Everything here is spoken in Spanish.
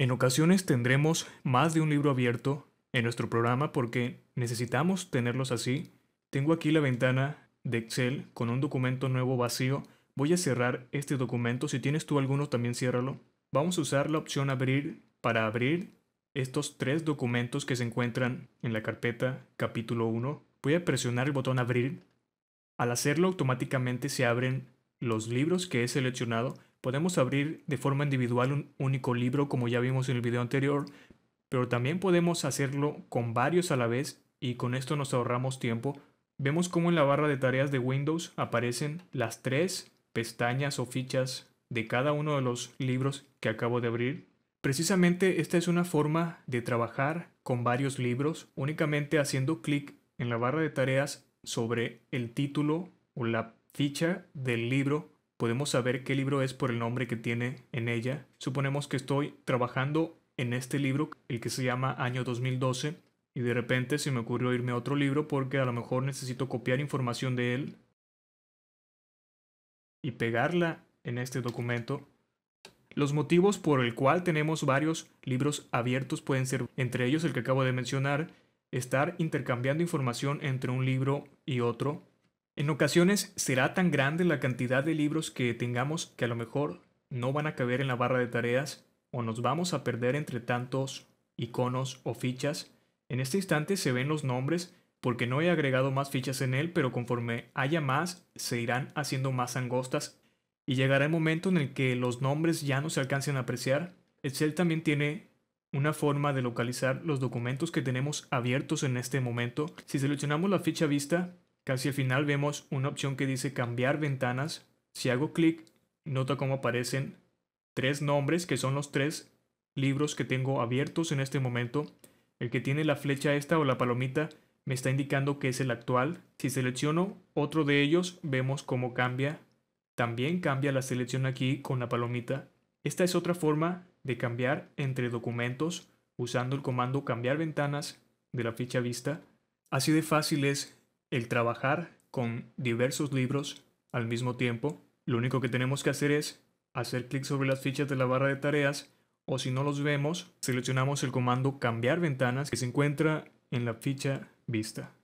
En ocasiones tendremos más de un libro abierto en nuestro programa porque necesitamos tenerlos así. Tengo aquí la ventana de Excel con un documento nuevo vacío. Voy a cerrar este documento. Si tienes tú alguno, también ciérralo. Vamos a usar la opción abrir para abrir estos tres documentos que se encuentran en la carpeta capítulo 1. Voy a presionar el botón abrir. Al hacerlo automáticamente se abren los libros que he seleccionado Podemos abrir de forma individual un único libro como ya vimos en el video anterior, pero también podemos hacerlo con varios a la vez y con esto nos ahorramos tiempo. Vemos cómo en la barra de tareas de Windows aparecen las tres pestañas o fichas de cada uno de los libros que acabo de abrir. Precisamente esta es una forma de trabajar con varios libros únicamente haciendo clic en la barra de tareas sobre el título o la ficha del libro podemos saber qué libro es por el nombre que tiene en ella. Suponemos que estoy trabajando en este libro, el que se llama Año 2012, y de repente se me ocurrió irme a otro libro porque a lo mejor necesito copiar información de él y pegarla en este documento. Los motivos por el cual tenemos varios libros abiertos pueden ser, entre ellos el que acabo de mencionar, estar intercambiando información entre un libro y otro, en ocasiones será tan grande la cantidad de libros que tengamos que a lo mejor no van a caber en la barra de tareas o nos vamos a perder entre tantos iconos o fichas. En este instante se ven los nombres porque no he agregado más fichas en él, pero conforme haya más se irán haciendo más angostas y llegará el momento en el que los nombres ya no se alcancen a apreciar. Excel también tiene una forma de localizar los documentos que tenemos abiertos en este momento. Si seleccionamos la ficha vista, Casi al final vemos una opción que dice cambiar ventanas. Si hago clic, nota cómo aparecen tres nombres que son los tres libros que tengo abiertos en este momento. El que tiene la flecha esta o la palomita me está indicando que es el actual. Si selecciono otro de ellos, vemos cómo cambia. También cambia la selección aquí con la palomita. Esta es otra forma de cambiar entre documentos usando el comando cambiar ventanas de la ficha vista. Así de fácil es el trabajar con diversos libros al mismo tiempo. Lo único que tenemos que hacer es hacer clic sobre las fichas de la barra de tareas o si no los vemos, seleccionamos el comando cambiar ventanas que se encuentra en la ficha vista.